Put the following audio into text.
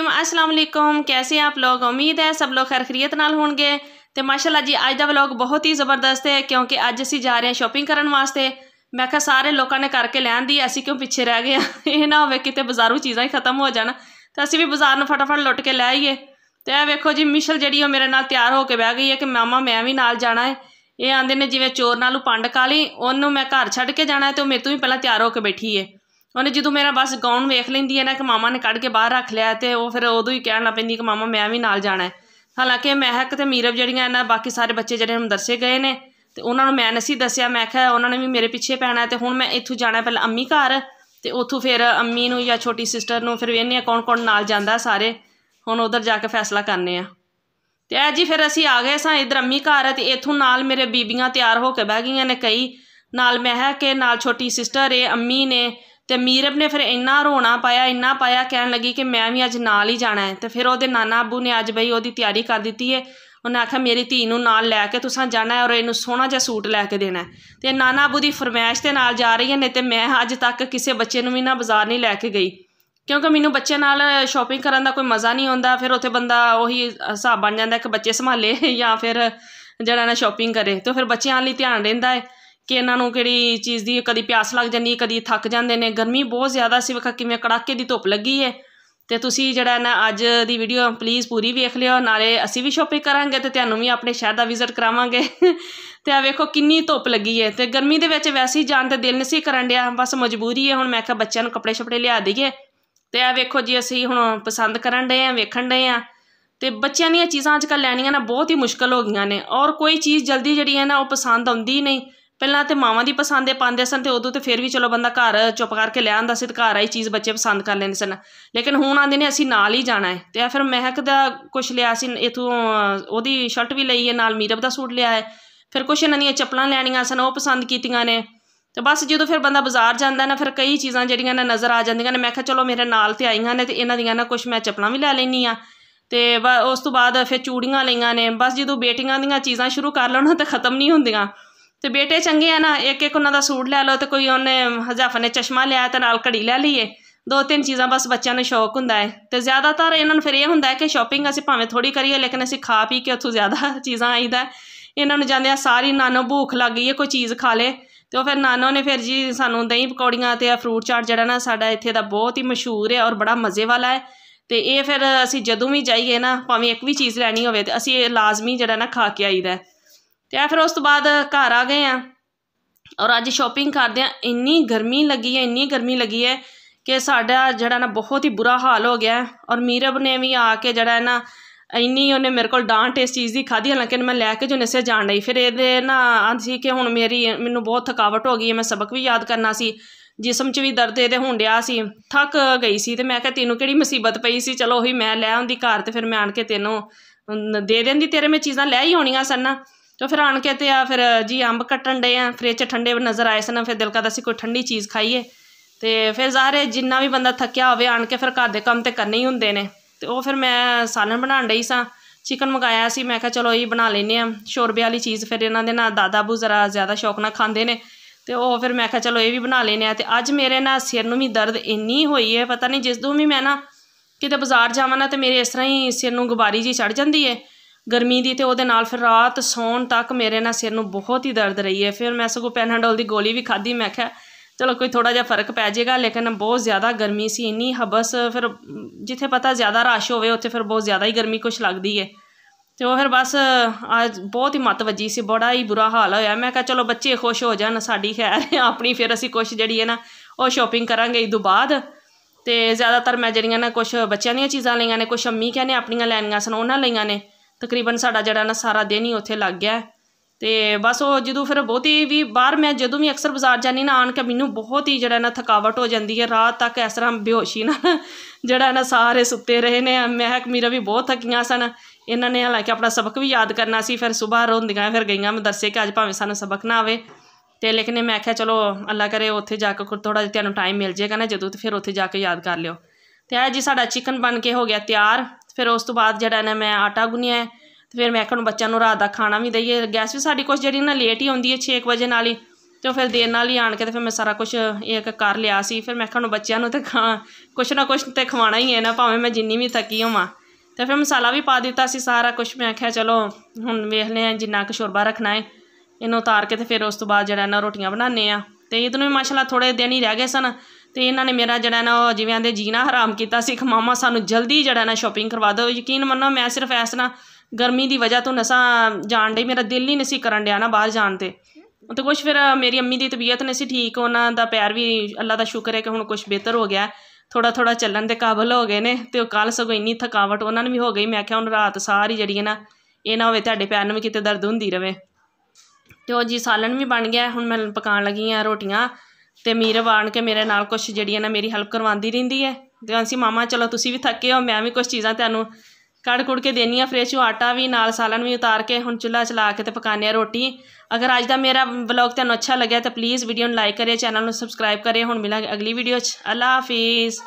ਰਹੀਮ ਅਸਲਾਮ ਵਾਲੇਕਮ ਕੈਸੇ ਆਪ ਲੋਗ ਉਮੀਦ ਹੈ ਸਭ ਲੋਗ ਖੈਰਖਰੀਅਤ ਨਾਲ ਹੋਣਗੇ ਤੇ ਮਾਸ਼ਾਅੱਲਾ ਜੀ ਅੱਜ ਦਾ ਵਲੌਗ ਬਹੁਤ ਹੀ ਜ਼ਬਰਦਸਤ ਹੈ ਕਿਉਂਕਿ ਅੱਜ ਅਸੀਂ ਜਾ ਰਹੇ ਹਾਂ ਸ਼ਾਪਿੰਗ ਕਰਨ ਵਾਸਤੇ ਮੈਂ ਕਿਹਾ ਸਾਰੇ ਲੋਕਾਂ ਨੇ ਕਰਕੇ ਲੈਣ ਦੀ ਅਸੀਂ ਕਿਉਂ ਪਿੱਛੇ ਰਹਿ ਗਏ ਇਹ ਨਾ ਹੋਵੇ ਕਿਤੇ ਬਾਜ਼ਾਰੂ ਚੀਜ਼ਾਂ ਹੀ ਖਤਮ ਹੋ ਜਾਣ ਤਾਂ ਅਸੀਂ ਵੀ ਬਾਜ਼ਾਰ ਨੂੰ ਫਟਾਫਟ ਲੁੱਟ ਕੇ ਲੈ ਆਈਏ ਤੇ ਇਹ ਵੇਖੋ ਜੀ ਮਿਸ਼ਲ ਜਿਹੜੀ ਉਹ ਮੇਰੇ ਨਾਲ ਤਿਆਰ ਹੋ ਕੇ ਬਹਿ ਗਈ ਹੈ ਕਿ ਮਾਮਾ ਮੈਂ ਵੀ ਨਾਲ ਜਾਣਾ ਹੈ ਇਹ ਆਂਦੇ ਨੇ ਜਿਵੇਂ ਚੋਰ ਨਾਲੋਂ ਪੰਡ ਕਾਲੀ ਉਹਨੂੰ ਮੈਂ ਘਰ ਛੱਡ ਕੇ ਜਾਣਾ ਤੇ ਉਹ ਮੇਰੇ ਤੋਂ ਵੀ ਪਹਿਲਾਂ ਤਿਆਰ ਹੋ ਕੇ ਬੈਠੀ ਹੈ ਉਹਨੇ ਜਦੋਂ ਮੇਰਾ ਬਸ ਗਾਉਣ ਵੇਖ ਲੈਂਦੀ ਹੈ ਨਾ ਕਿ ਮਾਮਾ ਨੇ ਕੱਢ ਕੇ ਬਾਹਰ ਰੱਖ ਲਿਆ ਤੇ ਉਹ ਫਿਰ ਉਦੋਂ ਹੀ ਕਹਿਣ ਲੱਗ ਪੈਂਦੀ ਕਿ ਮਾਮਾ ਮੈਂ ਵੀ ਨਾਲ ਜਾਣਾ ਹੈ ਹਾਲਾਂਕਿ ਮਹਿਕ ਤੇ ਮੀਰਬ ਜਿਹੜੀਆਂ ਇਹਨਾਂ ਬਾਕੀ ਸਾਰੇ ਬੱਚੇ ਜਿਹੜੇ ਹਮਦਰਸੇ ਗਏ ਨੇ ਤੇ ਉਹਨਾਂ ਨੂੰ ਮੈਂ ਨਸੀ ਦੱਸਿਆ ਮੈਂ ਕਿਹਾ ਉਹਨਾਂ ਨੇ ਵੀ ਮੇਰੇ ਪਿੱਛੇ ਪੈਣਾ ਤੇ ਹੁਣ ਮੈਂ ਇੱਥੋਂ ਜਾਣਾ ਪਹਿਲਾਂ ਅੰਮੀ ਘਰ ਤੇ ਉੱਥੋਂ ਫਿਰ ਅੰਮੀ ਨੂੰ ਜਾਂ ਛੋਟੀ ਸਿਸਟਰ ਨੂੰ ਫਿਰ ਵੇਨੇ ਆ ਕੌਣ ਕੌਣ ਨਾਲ ਜਾਂਦਾ ਸਾਰੇ ਹੁਣ ਉਧਰ ਜਾ ਕੇ ਫੈਸਲਾ ਕਰਨੇ ਆ ਤੇ ਐ ਜੀ ਫਿਰ ਅਸੀਂ ਆ ਗਏ ਸਾਂ ਇਧਰ ਅੰਮੀ ਘਰ ਤੇ ਇੱਥੋਂ ਨਾਲ ਮੇਰੇ ਬੀਬੀਆਂ ਤਿਆਰ ਹੋ ਕੇ ਬਹਿ ਗਈਆਂ ਨੇ ਕਈ ਨਾਲ ਮੈਂ ਹੈ ਕਿ ਨਾਲ ਛੋਟੀ ਸਿਸਟਰ ਏ ਅੰਮੀ ਨੇ ਤੇ ਮੀਰਬ ਨੇ ਫਿਰ ਇੰਨਾ ਰੋਣਾ ਪਾਇਆ ਇੰਨਾ ਪਾਇਆ ਕਹਿਣ ਲੱਗੀ ਕਿ ਮੈਂ ਵੀ ਅੱਜ ਨਾਲ ਹੀ ਜਾਣਾ ਹੈ ਤੇ ਫਿਰ ਉਹਦੇ ਨਾਨਾ ਅੱਬੂ ਨੇ ਅੱਜ ਬਈ ਉਹਦੀ ਤਿਆਰੀ ਕਰ ਦਿੱਤੀ ਹੈ ਉਹਨਾਂ ਆਖਿਆ ਮੇਰੀ ਧੀ ਨੂੰ ਨਾਲ ਲੈ ਕੇ ਤੁਸੀਂ ਜਾਣਾ ਹੈ ਔਰ ਇਹਨੂੰ ਸੋਹਣਾ ਜਿਹਾ ਸੂਟ ਲੈ ਕੇ ਦੇਣਾ ਤੇ ਨਾਨਾ ਅੱਬੂ ਦੀ ਫਰਮਾਇਸ਼ ਦੇ ਨਾਲ ਜਾ ਰਹੀ ਹੈ ਨੇ ਤੇ ਮੈਂ ਅੱਜ ਤੱਕ ਕਿਸੇ ਬੱਚੇ ਨੂੰ ਵੀ ਨਾ ਬਾਜ਼ਾਰ ਨਹੀਂ ਲੈ ਕੇ ਗਈ ਕਿਉਂਕਿ ਮੈਨੂੰ ਬੱਚੇ ਨਾਲ ਸ਼ਾਪਿੰਗ ਕਰਨ ਦਾ ਕੋਈ ਮਜ਼ਾ ਨਹੀਂ ਆਉਂਦਾ ਫਿਰ ਉੱਥੇ ਬੰਦਾ ਉਹੀ ਹਿਸਾਬ ਬਣ ਜਾਂਦਾ ਕਿ ਬੱਚੇ ਸੰਭਾਲੇ ਜਾਂ ਫਿਰ ਜਿਹੜਾ ਨਾ ਸ਼ਾਪਿੰਗ ਕਰੇ ਤੇ ਫਿਰ ਬੱਚਿਆਂ ਲਈ ਧਿਆਨ ਰਹਿੰਦਾ ਹੈ ਕਿ ਇਹਨਾਂ ਨੂੰ ਕਿਹੜੀ ਚੀਜ਼ ਦੀ ਕਦੀ ਪਿਆਸ ਲੱਗ ਜਾਂਦੀ ਹੈ ਕਦੀ ਥੱਕ ਜਾਂਦੇ ਨੇ ਗਰਮੀ ਬਹੁਤ ਜ਼ਿਆਦਾ ਸੀ ਵਖਾ ਕਿਵੇਂ ਕੜਾਕੇ ਦੀ ਧੁੱਪ ਲੱਗੀ ਹੈ ਤੇ ਤੁਸੀਂ ਜਿਹੜਾ ਨਾ ਅੱਜ ਦੀ ਵੀਡੀਓ ਪਲੀਜ਼ ਪੂਰੀ ਵੇਖ ਲਿਓ ਨਾਲੇ ਅਸੀਂ ਵੀ ਸ਼ੋਪਿੰਗ ਕਰਾਂਗੇ ਤੇ ਤੁਹਾਨੂੰ ਵੀ ਆਪਣੇ ਸ਼ਹਿਰ ਦਾ ਵਿਜ਼ਿਟ ਕਰਾਵਾਂਗੇ ਤੇ ਆ ਵੇਖੋ ਕਿੰਨੀ ਧੁੱਪ ਲੱਗੀ ਹੈ ਤੇ ਗਰਮੀ ਦੇ ਵਿੱਚ ਵੈਸੇ ਹੀ ਜਾਣ ਤੇ ਦਿਲ ਨਹੀਂ ਸੀ ਕਰਨ ਡਿਆ ਬਸ ਮਜਬੂਰੀ ਹੈ ਹੁਣ ਮੈਂ ਕਿਹਾ ਬੱਚਿਆਂ ਨੂੰ ਕੱਪੜੇ ਛਪੜੇ ਲਿਆ ਦਈਏ ਤੇ ਆ ਵੇਖੋ ਜੀ ਅਸੀਂ ਹੁਣ ਪਸੰਦ ਕਰਨ ਡਏ ਆ ਵੇਖਣ ਡਏ ਆ ਤੇ ਬੱਚਿਆਂ ਦੀਆਂ ਚੀਜ਼ਾਂ ਅੱਜ ਕੱਲ ਲੈਣੀਆਂ ਨਾ ਬਹੁਤ ਹੀ ਮੁਸ਼ਕਲ ਹੋ ਗਈਆਂ ਨੇ ਔਰ ਕੋਈ ਚੀਜ਼ ਜਲਦੀ ਜਿਹੜੀ ਹੈ ਨਾ ਉਹ ਪਸੰਦ ਆਉਂਦੀ ਨਹੀਂ ਪਹਿਲਾਂ ਤੇ ਮਾਵਾਂ ਦੀ ਪਸੰਦ ਦੇ ਪਾਉਂਦੇ ਸਨ ਤੇ ਉਦੋਂ ਤੇ ਫਿਰ ਵੀ ਚਲੋ ਬੰਦਾ ਘਰ ਚੁੱਪ ਕਰਕੇ ਲੈ ਆਂਦਾ ਸੀ ਤੇ ਘਰ ਆਈ ਚੀਜ਼ ਬੱਚੇ ਪਸੰਦ ਕਰ ਲੈਂਦੇ ਸਨ ਲੇਕਿਨ ਹੁਣ ਆਂਦੇ ਨੇ ਅਸੀਂ ਨਾਲ ਹੀ ਜਾਣਾ ਹੈ ਤੇ ਆ ਫਿਰ ਮਹਿਕ ਦਾ ਕੁਝ ਲਿਆ ਸੀ ਇਥੋਂ ਉਹਦੀ ਸ਼ਰਟ ਵੀ ਲਈ ਹੈ ਨਾਲ ਮੀਰਬ ਦਾ ਸੂਟ ਲਿਆ ਹੈ ਫਿਰ ਕੁਝ ਇਹਨਾਂ ਦੀਆਂ ਚੱਪਲਾਂ ਲੈਣੀਆਂ ਸਨ ਉਹ ਪਸੰਦ ਕੀਤੀਆਂ ਨੇ ਤੇ ਬਸ ਜਦੋਂ ਫਿਰ ਬੰਦਾ ਬਾਜ਼ਾਰ ਜਾਂਦਾ ਨਾ ਫਿਰ ਕਈ ਚੀਜ਼ਾਂ ਜਿਹੜੀਆਂ ਨਾ ਨਜ਼ਰ ਆ ਜਾਂਦੀਆਂ ਨੇ ਮੈਂ ਕਿਹਾ ਚਲੋ ਮੇਰੇ ਨਾਲ ਤੇ ਆਈਆਂ ਨੇ ਤੇ ਇਹਨਾਂ ਦੀਆਂ ਨਾ ਕੁਝ ਮੈਂ ਚੱਪਲਾਂ ਵੀ ਲੈ ਲੈਣੀ ਆ ਤੇ ਉਸ ਤੋਂ ਬਾਅਦ ਫਿਰ ਚੂੜੀਆਂ ਲਈਆਂ ਨੇ ਬਸ ਜਦੋਂ ਬੇਟੀਆਂ ਦੀਆਂ ਚੀਜ਼ਾਂ ਸ਼ੁਰੂ ਕਰ ਲਉਣਾ ਤਾਂ ਖਤਮ ਨਹੀਂ ਹੁੰਦੀਆਂ ਤੇ ਬੇਟੇ ਚੰਗੇ ਆ ਨਾ ਇੱਕ ਇੱਕ ਉਹਨਾਂ ਦਾ ਸੂਟ ਲੈ ਲਓ ਤੇ ਕੋਈ ਉਹਨੇ ਹਜ਼ਾਫ ਨੇ ਚਸ਼ਮਾ ਲਿਆ ਤੇ ਨਾਲ ਘੜੀ ਲੈ ਲਈਏ ਦੋ ਤਿੰਨ ਚੀਜ਼ਾਂ ਬਸ ਬੱਚਿਆਂ ਨੂੰ ਸ਼ੌਕ ਹੁੰਦਾ ਹੈ ਤੇ ਜ਼ਿਆਦਾਤਰ ਇਹਨਾਂ ਨੂੰ ਫਿਰ ਇਹ ਹੁੰਦਾ ਹੈ ਕਿ ਸ਼ਾਪਿੰਗ ਅਸੀਂ ਭਾਵੇਂ ਥੋੜੀ ਕਰੀਏ ਲੇਕਿਨ ਅਸੀਂ ਖਾ ਪੀ ਕੇ ਉੱਥੋਂ ਜ਼ਿਆਦਾ ਚੀਜ਼ਾਂ ਆਈਦਾ ਇਹਨਾਂ ਨੂੰ ਜਾਂਦੇ ਆ ਸਾਰੀ ਨਾਨੋ ਭੁੱਖ ਲੱਗ ਗਈ ਹੈ ਕੋਈ ਚੀਜ਼ ਖਾ ਲੇ ਤੇ ਉਹ ਫਿਰ ਨਾਨੋ ਨੇ ਫਿਰ ਜੀ ਸਾਨੂੰ ਦਹੀਂ ਪਕੌੜੀਆਂ ਤੇ ਆ ਫਰੂਟ ਚਾਟ ਜਿਹੜਾ ਨਾ ਸਾਡਾ ਇੱਥੇ ਦਾ ਬਹੁਤ ਹੀ ਮਸ਼ਹੂਰ ਹੈ ਔਰ ਬੜਾ ਮਜ਼ੇ ਵਾਲਾ ਹੈ ਤੇ ਇਹ ਫਿਰ ਅਸੀਂ ਜਦੋਂ ਵੀ ਜਾਈਏ ਨਾ ਭਾਵੇਂ ਇੱਕ ਵੀ ਚੀਜ਼ ਲੈਣੀ ਹੋਵੇ ਤੇ ਅਸੀਂ ਇਹ ਲਾਜ਼ਮੀ ਜਿਹੜਾ ਨਾ ਖਾ ਕੇ ਆਈਦਾ ਤੇ ਆ ਫਿਰ ਉਸ ਤੋਂ ਬਾਅਦ ਘਰ ਆ ਗਏ ਆ ਔਰ ਅੱਜ ਸ਼ਾਪਿੰਗ ਕਰਦੇ ਆ ਇੰਨੀ ਗਰਮੀ ਲੱਗੀ ਹੈ ਇੰਨੀ ਗਰਮੀ ਲੱਗੀ ਹੈ ਕਿ ਸਾਡਾ ਜਿਹੜਾ ਨਾ ਬਹੁਤ ਹੀ ਬੁਰਾ ਹਾਲ ਹੋ ਗਿਆ ਔਰ ਮੀਰਬ ਨੇ ਵੀ ਆ ਕੇ ਜਿਹੜਾ ਹੈ ਨਾ ਇੰਨੀ ਉਹਨੇ ਮੇਰੇ ਕੋਲ ਡਾਂਟ ਇਸ ਚੀਜ਼ ਦੀ ਖਾਧੀ ਹਾਲਾਂਕਿ ਮੈਂ ਲੈ ਕੇ ਜੋ ਨਸੇ ਜਾਣ ਲਈ ਫਿਰ ਇਹਦੇ ਨਾ ਆਂਦੀ ਕਿ ਹੁਣ ਮੇਰੀ ਮੈਨੂੰ ਬਹੁਤ ਥਕਾਵਟ ਹੋ ਗਈ ਹੈ ਮੈਂ ਸਬਕ ਵੀ ਯਾਦ ਕਰਨਾ ਸੀ ਜਿਸਮ 'ਚ ਵੀ ਦਰਦ ਇਹਦੇ ਹੋਣ ਡਿਆ ਸੀ ਥੱਕ ਗਈ ਸੀ ਤੇ ਮੈਂ ਕਿਹਾ ਤੈਨੂੰ ਕਿਹੜੀ ਮੁਸੀਬਤ ਪਈ ਸੀ ਚਲੋ ਉਹੀ ਮੈਂ ਲੈ ਆਉਂਦੀ ਘਰ ਤੇ ਫਿਰ ਮੈਂ ਆਣ ਕੇ ਤੈਨੂੰ ਦੇ ਦੀ ਤੇਰੇ ਮੈਂ ਚੀਜ਼ਾਂ ਲੈ ਹੀ ਹੋਣੀਆਂ ਸਨ ਨਾ ਤੇ ਫਿਰ ਆਣ ਕੇ ਤੇ ਆ ਫਿਰ ਜੀ ਅੰਬ ਕੱਟਣ ਡੇ ਆ ਫ੍ਰਿਜ ਠੰਡੇ ਨਜ਼ਰ ਆਏ ਸਨ ਫਿਰ ਦਿਲ ਕਰਦਾ ਸੀ ਕੋਈ ਠੰਡੀ ਚੀਜ਼ ਖਾਈਏ ਤੇ ਫਿਰ ਜ਼ਾਰੇ ਜਿੰਨਾ ਵੀ ਬੰਦਾ ਥੱਕਿਆ ਹੋਵੇ ਆਣ ਕੇ ਫਿਰ ਘਰ ਦੇ ਕੰਮ ਤੇ ਕਰਨੇ ਹੀ ਹੁੰਦੇ ਨੇ ਤੇ ਉਹ ਫਿਰ ਮੈਂ ਸਾਲਨ ਬਣਾਣ ਡਈ ਸਾਂ ਚਿਕਨ ਮੰਗਾਇਆ ਸੀ ਮੈਂ ਕਿਹਾ ਚਲੋ ਇਹ ਬਣਾ ਲੈਨੇ ਆ ਸ਼ੋਰਬੇ ਵਾਲੀ ਚੀਜ਼ ਫਿਰ ਇਹਨਾਂ ਦੇ ਨਾਲ ਦਾਦਾ ਬੂ ਜ਼ਰਾ ਜ਼ਿਆਦਾ ਸ਼ੌਕ ਨਾਲ ਖਾਂਦੇ ਨੇ ਤੇ ਉਹ ਫਿਰ ਮੈਂ ਕਿਹਾ ਚਲੋ ਇਹ ਵੀ ਬਣਾ ਲੈਨੇ ਆ ਤੇ ਅੱਜ ਮੇਰੇ ਨਾਲ ਸਿਰ ਨੂੰ ਵੀ ਦਰਦ ਇੰਨੀ ਹੋਈ ਹੈ ਪਤਾ ਨਹੀਂ ਜਿਸ ਦੋ ਵੀ ਮੈਂ ਨਾ ਕਿਤੇ ਬਾਜ਼ਾਰ ਜਾਵਾਂ ਨਾ ਤੇ ਮੇਰੇ ਇਸ ਤਰ੍ਹਾਂ ਹੀ ਸਿਰ ਨੂੰ ਗੁਬਾਰੀ ਜੀ ਚੜ ਜਾਂਦੀ ਹੈ ਗਰਮੀ ਦੀ ਤੇ ਉਹਦੇ ਨਾਲ ਫਿਰ ਰਾਤ ਸੌਣ ਤੱਕ ਮੇਰੇ ਨਾਲ ਸਿਰ ਨੂੰ ਬਹੁਤ ਹੀ ਦਰਦ ਰਹੀ ਹੈ ਫਿਰ ਮੈਂ ਸਗੋਂ ਪੈਨਹੈਂਡਲ ਦੀ ਗੋਲੀ ਵੀ ਖਾਧੀ ਮੈਂ ਕਿਹਾ ਚਲੋ ਕੋਈ ਥੋੜਾ ਜਿਹਾ ਫਰਕ ਪੈ ਜਾਏਗਾ ਲੇਕਿਨ ਬਹੁਤ ਜ਼ਿਆਦਾ ਗਰਮੀ ਸੀ ਇੰਨੀ ਹਬਸ ਫਿਰ ਜਿੱਥੇ ਪਤਾ ਜ਼ਿਆਦਾ ਰਾਸ਼ ਹੋਵੇ ਉੱਥੇ ਫਿਰ ਬਹੁਤ ਜ਼ਿਆਦਾ ਹੀ ਗਰਮੀ ਕੁਛ ਲੱਗਦੀ ਹੈ ਤੇ ਉਹ ਫਿਰ ਬਸ ਅੱਜ ਬਹੁਤ ਹੀ ਮਤ ਵਜੀ ਸੀ ਬੜਾ ਹੀ ਬੁਰਾ ਹਾਲ ਹੋਇਆ ਮੈਂ ਕਿਹਾ ਚਲੋ ਬੱਚੇ ਖੁਸ਼ ਹੋ ਜਾਣ ਸਾਡੀ ਖੈਰ ਆਪਣੀ ਫਿਰ ਅਸੀਂ ਕੁਛ ਜਿਹੜੀ ਹੈ ਨਾ ਉਹ ਸ਼ਾਪਿੰਗ ਕਰਾਂਗੇ ਇਦੋਂ ਬਾਅਦ ਤੇ ਜ਼ਿਆਦਾਤਰ ਮੈਂ ਜਿਹੜੀਆਂ ਨਾ ਕੁਝ ਬੱਚਿਆਂ ਦੀਆਂ ਚੀਜ਼ਾਂ ਲਈਆਂ ਨੇ ਕੁਝ ਅੰਮੀ ਕਹਿੰਨੇ ਆਪਣੀਆਂ ਲੈਣੀਆਂ ਸਨ ਉਹਨਾਂ ਲਈਆਂ ਨੇ ਤਕਰੀਬਨ ਸਾਡਾ ਜਿਹੜਾ ਨਾ ਸਾਰਾ ਦਿਨ ਹੀ ਉੱਥੇ ਲੱਗ ਗਿਆ ਤੇ ਬਸ ਉਹ ਜਦੋਂ ਫਿਰ ਬਹੁਤੀ ਵੀ ਬਾਹਰ ਮੈਂ ਜਦੋਂ ਵੀ ਅਕਸਰ ਬਾਜ਼ਾਰ ਜਾਨੀ ਨਾ ਆਣ ਕੇ ਮੈਨੂੰ ਬਹੁਤ ਹੀ ਜਿਹੜਾ ਨਾ ਥਕਾਵਟ ਹੋ ਜਾਂਦੀ ਹੈ ਰਾਤ ਤੱਕ ਇਸ ਤਰ੍ਹਾਂ ਬੇਹੋਸ਼ੀ ਨਾਲ ਜਿਹੜਾ ਨਾ ਸਾਰੇ ਸੁੱਤੇ ਰਹੇ ਨੇ ਮਹਿਕ ਮੀਰਾ ਵੀ ਬਹੁਤ ਥਕੀਆਂ ਸਨ ਇਹਨਾਂ ਨੇ ਹਾਲਾਂਕਿ ਆਪਣਾ ਸਬਕ ਵੀ ਯਾਦ ਕਰਨਾ ਸੀ ਫਿਰ ਸਵੇਰ ਰੋਂਦੀਆਂ ਫਿਰ ਗਈਆਂ ਮਦਰਸੇ ਕਿ ਅੱਜ ਭਾਵੇਂ ਸਾਨੂੰ ਸਬਕ ਨਾ ਆਵੇ ਤੇ ਲੇਕਿਨ ਮੈਂ ਆਖਿਆ ਚਲੋ ਅੱਲਾ ਕਰੇ ਉੱਥੇ ਜਾ ਕੇ ਥੋੜਾ ਜਿਹਾ ਤੁਹਾਨੂੰ ਟਾਈਮ ਮਿਲ ਜਾਏਗਾ ਨਾ ਜਦੋਂ ਤੇ ਫਿਰ ਉੱਥੇ ਜਾ ਕੇ ਯਾਦ ਕਰ ਲਿਓ ਤੇ ਆ ਜੀ ਸਾਡਾ ਚਿਕਨ ਬਣ ਕੇ ਹੋ ਗਿਆ ਤਿਆਰ ਫਿਰ ਉਸ ਤੋਂ ਬਾਅਦ ਜਿਹੜਾ ਨਾ ਮੈਂ ਆਟਾ ਗੁੰਨਿਆ ਤੇ ਫਿਰ ਮੈਂ ਕਹਿੰਦਾ ਬੱਚਿਆਂ ਨੂੰ ਰਾਤ ਦਾ ਖਾਣਾ ਵੀ ਦਈਏ ਗੈਸ ਵੀ ਸਾਡੀ ਕੁਛ ਜਿਹੜੀ ਨਾ ਲੇਟ ਹੀ ਆਉਂਦੀ ਹੈ 6 ਵਜੇ ਨਾਲ ਹੀ ਤੇ ਫਿਰ ਦੇਰ ਨਾਲ ਹੀ ਆਣ ਕੇ ਤੇ ਫਿਰ ਮੈਂ ਸਾਰਾ ਕੁਝ ਇੱਕ ਕਰ ਲਿਆ ਸੀ ਫਿਰ ਮੈਂ ਕਿਹਾ ਬੱਚਿਆਂ ਨੂੰ ਤੇ ਖਾ ਕੁਛ ਨਾ ਕੁਛ ਤੇ ਖਵਾਣਾ ਹੀ ਹੈ ਨਾ ਭਾਵੇਂ ਮੈਂ ਜਿੰਨੀ ਵੀ ਥੱਕੀ ਹੋਵਾਂ ਤੇ ਫਿਰ ਮਸਾਲਾ ਵੀ ਪਾ ਦਿੱਤਾ ਸੀ ਸਾਰਾ ਕੁਝ ਮੈਂ ਆਖਿਆ ਚਲੋ ਹੁਣ ਵੇਖ ਆ ਜਿੰਨਾ ਕੁ ਸ਼ੋਰਬਾ ਰੱਖਣਾ ਹੈ ਇਹਨੂੰ ਉਤਾਰ ਕੇ ਤੇ ਫਿਰ ਉਸ ਤੋਂ ਬਾਅਦ ਜਿਹੜਾ ਨਾ ਰੋਟੀਆਂ ਬਣਾਉਣੇ ਆ ਤੇ ਇਹਦੋਂ ਵੀ ਮਾਸ਼ਾਅੱਲਾ ਥੋੜੇ ਦਿਨ ਹੀ ਰਹਿ ਗਏ ਸਨ ਤੇ ਇਹਨਾਂ ਨੇ ਮੇਰਾ ਜਿਹੜਾ ਨਾ ਉਹ ਜਿਵੇਂ ਆਂਦੇ ਜੀਣਾ ਹਰਾਮ ਕੀਤਾ ਸੀ ਖਮਾਮਾ ਸਾਨੂੰ ਜਲਦੀ ਜਿਹੜਾ ਨਾ ਸ਼ਾਪਿੰਗ ਕਰਵਾ ਦਿਓ ਯਕੀਨ ਮੰਨੋ ਮੈਂ ਸਿਰਫ ਐਸ ਨਾ ਗਰਮੀ ਦੀ ਵਜ੍ਹਾ ਤੋਂ ਨਸਾ ਜਾਣ ਦੇ ਮੇਰਾ ਦਿਲ ਹੀ ਨਹੀਂ ਸੀ ਕਰਨ ਡਿਆ ਨਾ ਬਾਹਰ ਜਾਣ ਤੇ ਤੇ ਕੁਝ ਫਿਰ ਮੇਰੀ ਅੰਮੀ ਦੀ ਤਬੀਅਤ ਨਹੀਂ ਸੀ ਠੀਕ ਉਹਨਾਂ ਦਾ ਪੈਰ ਵੀ ਅੱਲਾ ਦਾ ਸ਼ੁਕਰ ਹੈ ਕਿ ਹੁਣ ਕੁਝ ਬਿਹਤਰ ਹੋ ਗਿਆ ਥੋੜਾ ਥੋੜਾ ਚੱਲਣ ਦੇ ਕਾਬਲ ਹੋ ਗਏ ਨੇ ਤੇ ਉਹ ਕੱਲ ਸਗੋਂ ਇੰਨੀ ਥਕਾਵਟ ਉਹਨਾਂ ਨੂੰ ਵੀ ਹੋ ਗਈ ਮੈਂ ਕਿਹਾ ਹੁਣ ਰਾਤ ਸਾਰੀ ਜਿਹੜੀ ਹੈ ਨਾ ਇਹ ਨਾ ਹੋਵੇ ਤੁਹਾਡੇ ਪੈਰ ਨੂੰ ਵੀ ਕਿਤੇ ਦਰਦ ਹੁੰਦੀ ਰਵੇ ਤੇ ਉਹ ਜੀ ਸਾਲਣ ਵੀ ਬਣ ਗਿਆ ਹੁਣ ਮੈਂ ਪਕਾਉਣ ਲੱਗੀ ਆ ਰੋਟੀਆਂ ਤੇ ਮੀਰਾ ਆਣ ਕੇ ਮੇਰੇ ਨਾਲ ਕੁਛ ਜਿਹੜੀਆਂ ਨਾ ਮੇਰੀ ਹੈਲਪ ਕਰਵਾਉਂਦੀ ਰਹਿੰਦੀ ਹੈ ਤੇ ਅਸੀਂ ਮਾਮਾ ਚਲੋ ਤੁਸੀਂ ਵੀ ਥੱਕੇ ਹੋ ਮੈਂ ਵੀ ਕੁਛ ਚੀਜ਼ਾਂ ਤੁਹਾਨੂੰ ਕੜ ਕੁੜ ਕੇ ਦੇਣੀ ਆ ਉਹ ਆਟਾ ਵੀ ਨਾਲ ਸਾਲਨ ਵੀ ਉਤਾਰ ਕੇ ਹੁਣ ਚੁੱਲ੍ਹਾ ਚਲਾ ਕੇ ਤੇ ਪਕਾਣੇ ਆ ਰੋਟੀ ਅਗਰ ਅੱਜ ਦਾ ਮੇਰਾ ਵਲੌਗ ਤੁਹਾਨੂੰ ਅੱਛਾ ਲੱਗਿਆ ਤਾਂ ਪਲੀਜ਼ ਵੀਡੀਓ ਨੂੰ ਲਾਈਕ ਕਰਿਓ ਚੈਨਲ ਨੂੰ ਸਬਸਕ੍ਰਾਈਬ ਕਰਿਓ ਹੁਣ ਮਿਲਾਂਗੇ ਅਗਲੀ ਵੀਡੀਓ 'ਚ ਅੱਲਾ ਹਾਫਿਜ਼